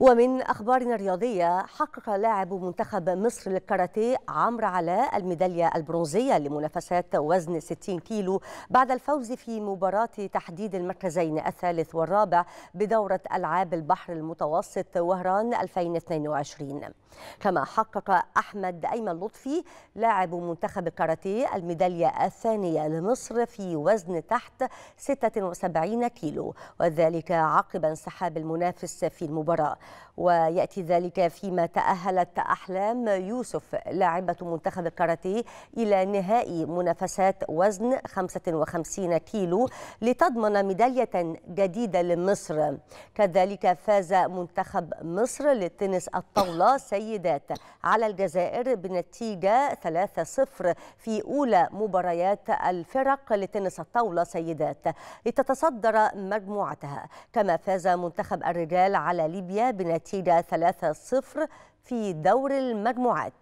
ومن أخبارنا الرياضية حقق لاعب منتخب مصر للكاراتيه عمرو علاء الميدالية البرونزية لمنافسات وزن 60 كيلو بعد الفوز في مباراة تحديد المركزين الثالث والرابع بدورة ألعاب البحر المتوسط وهران 2022 كما حقق أحمد أيمن لطفي لاعب منتخب الكاراتيه الميدالية الثانية لمصر في وزن تحت 76 كيلو وذلك عقب انسحاب المنافس في المباراة ويأتي ذلك فيما تأهلت أحلام يوسف لاعبة منتخب الكاراتيه إلى نهائي منافسات وزن 55 كيلو لتضمن ميدالية جديدة لمصر كذلك فاز منتخب مصر للتنس الطاولة سيدات على الجزائر بنتيجة 3-0 في أولى مباريات الفرق لتنس الطاولة سيدات لتتصدر مجموعتها كما فاز منتخب الرجال على ليبيا بنتيجة 3-0 في دور المجموعات